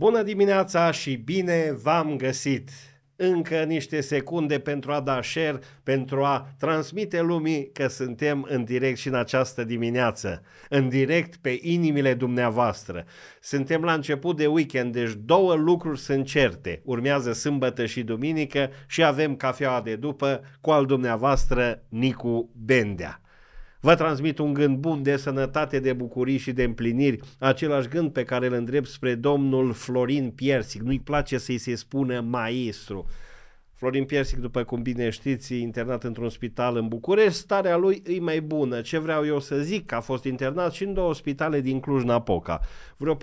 Bună dimineața și bine v-am găsit! Încă niște secunde pentru a da share, pentru a transmite lumii că suntem în direct și în această dimineață, în direct pe inimile dumneavoastră. Suntem la început de weekend, deci două lucruri sunt certe. Urmează sâmbătă și duminică și avem cafeaua de după cu al dumneavoastră Nicu Bendea. Vă transmit un gând bun de sănătate, de bucurii și de împliniri, același gând pe care îl îndrept spre domnul Florin Piersic. Nu-i place să-i se spună maestru. Florin Piersic, după cum bine știți, e internat într-un spital în București, starea lui e mai bună. Ce vreau eu să zic, a fost internat și în două spitale din Cluj-Napoca. Vreo 4-5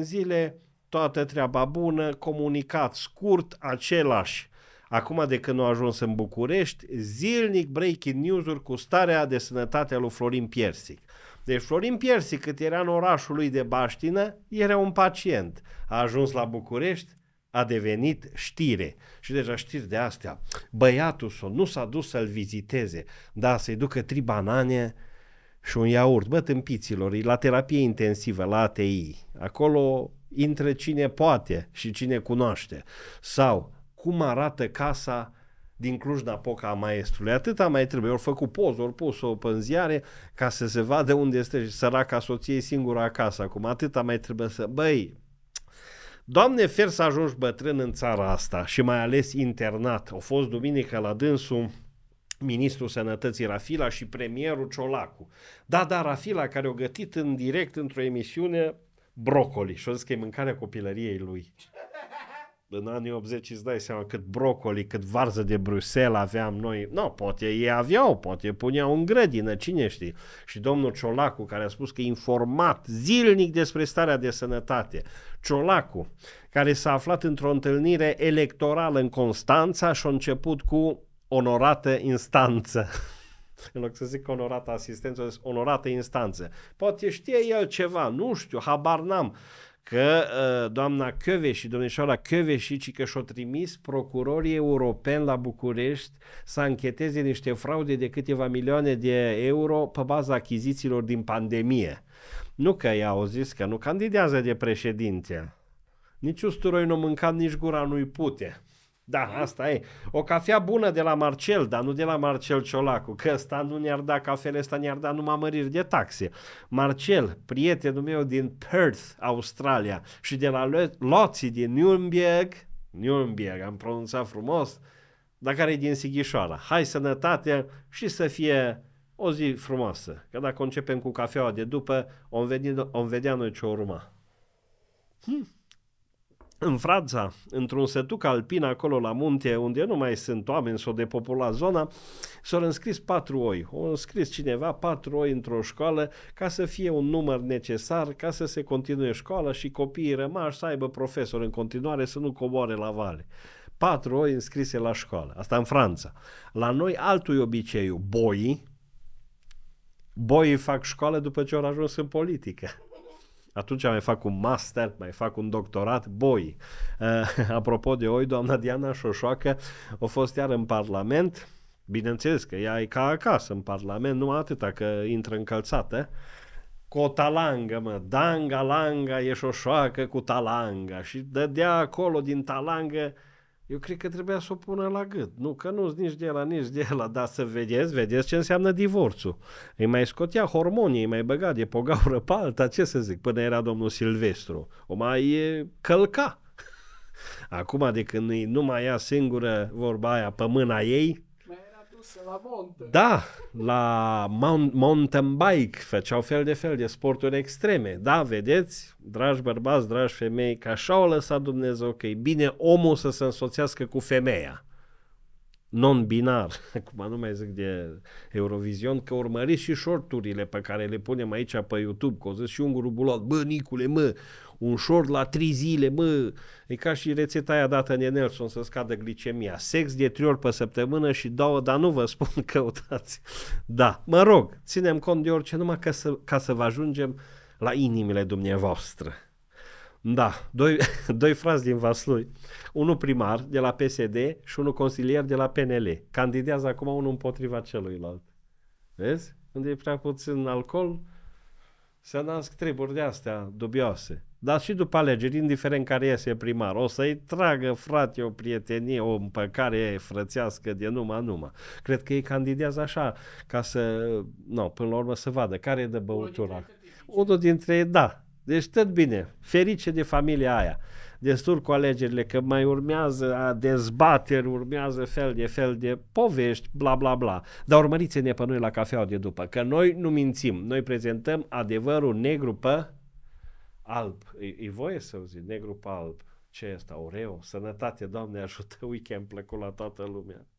zile, toată treaba bună, comunicat scurt, același Acum de când au ajuns în București, zilnic breaking news-uri cu starea de sănătate a lui Florin Piersic. Deci Florin Piersic, cât era în orașul lui de Baștină, era un pacient. A ajuns la București, a devenit știre. Și deja știri de astea. Băiatul său nu s-a dus să-l viziteze, dar să-i ducă tri banane și un iaurt. Bă, tâmpiților, e la terapie intensivă, la ATI. Acolo intră cine poate și cine cunoaște. Sau cum arată casa din Cluj-Napoca a maestrului. Atâta mai trebuie. Ori făcut poză, ori pus-o pe ziare ca să se vadă unde este și săraca soției singură acasă acum. Atâta mai trebuie să... Băi, Doamne fer să ajungi bătrân în țara asta și mai ales internat. Au fost duminică la dânsul ministrul sănătății Rafila și premierul Ciolacu. Da, da, Rafila care o gătit în direct într-o emisiune brocoli și o zis că e mâncarea copilăriei lui în anii 80 îți dai seama cât brocoli, cât varză de Bruxelles aveam noi. Nu, no, poate ei aveau, poate puneau în grădină, cine știe. Și domnul Ciolacu, care a spus că e informat zilnic despre starea de sănătate. Ciolacu, care s-a aflat într-o întâlnire electorală în Constanța și a început cu onorată instanță în loc să zic onorată asistență, onorată instanță. Poate știe el ceva, nu știu, habar n-am că uh, doamna Căve și domnișoara Căveși, ci că și-o trimis procurorii europeni la București să încheteze niște fraude de câteva milioane de euro pe baza achizițiilor din pandemie. Nu că i-au zis că nu candidează de președinte. Nici usturoi nu mânca, nici gura nu-i pute. Da, hm? asta e. O cafea bună de la Marcel, dar nu de la Marcel Ciolacu, că ăsta nu ne-ar da cafele, ăsta ne-ar da numai măriri de taxe. Marcel, prietenul meu din Perth, Australia și de la Loții din Nürnberg, Nürnberg, am pronunțat frumos, dar care e din Sighișoara. Hai sănătate și să fie o zi frumoasă, că dacă începem cu cafeaua de după, om, vedea noi ce urma. Hmm în Franța, într-un setuc alpin acolo la munte, unde nu mai sunt oameni, s-o depopulat zona, s-au înscris patru oi. Au înscris cineva patru oi într-o școală ca să fie un număr necesar, ca să se continue școala și copiii rămași să aibă profesor în continuare, să nu coboare la vale patru oi înscrise la școală. Asta în Franța. La noi altul obiceiul. boii, boii fac școală după ce au ajuns în politică. Atunci mai fac un master, mai fac un doctorat, boi. Uh, apropo de oi, doamna Diana Șoșoacă a fost iar în Parlament. Bineînțeles că ea e ca acasă în Parlament, numai atâta că intră încălțată. Cu o talangă, mă, danga langa e șoșoacă cu talanga și dădea acolo din talangă eu cred că trebuia să o pună la gât. Nu, că nu sunt nici de la, nici de la, dar să vedeți, vedeți ce înseamnă divorțul. Îi mai scotea hormonii, îi mai băga de pogaură pe alta, ce să zic, până era domnul Silvestru. O mai călca. Acum, de când nu mai ia singură vorba aia pe mâna ei, curse la munte. Da, la mount, mountain bike făceau fel de fel de sporturi extreme. Da, vedeți, dragi bărbați, dragi femei, că așa au lăsat Dumnezeu că e bine omul să se însoțească cu femeia non-binar, cum nu mai zic de Eurovision, că urmăriți și shorturile pe care le punem aici pe YouTube, că o zis și ungurul bulat, bă, Nicule, mă, un short la trei zile, mă, e ca și rețeta aia dată de Nelson să scadă glicemia, sex de trei ori pe săptămână și două, dar nu vă spun căutați. Da, mă rog, ținem cont de orice, numai ca să, ca să vă ajungem la inimile dumneavoastră. Da, doi, doi frați din Vaslui, unul primar de la PSD și unul consilier de la PNL. Candidează acum unul împotriva celuilalt. Vezi? Unde e prea puțin alcool, se nasc treburi de astea dubioase. Dar și după alegeri, indiferent care iese primar, o să-i tragă, frate, o prietenie, o împăcare frățească de numai numai. Cred că ei candidează așa, ca să, nu, no, până la urmă să vadă care e de băutura. Unul dintre ei, da, deci tot bine, ferice de familia aia. Destul cu alegerile, că mai urmează a dezbateri, urmează fel de fel de povești, bla bla bla. Dar urmăriți-ne pe noi la cafeaua de după, că noi nu mințim, noi prezentăm adevărul negru pe alb. E, e voie să zic, negru pe alb. Ce e asta, oreo? Sănătate, Doamne ajută, weekend plăcut la toată lumea.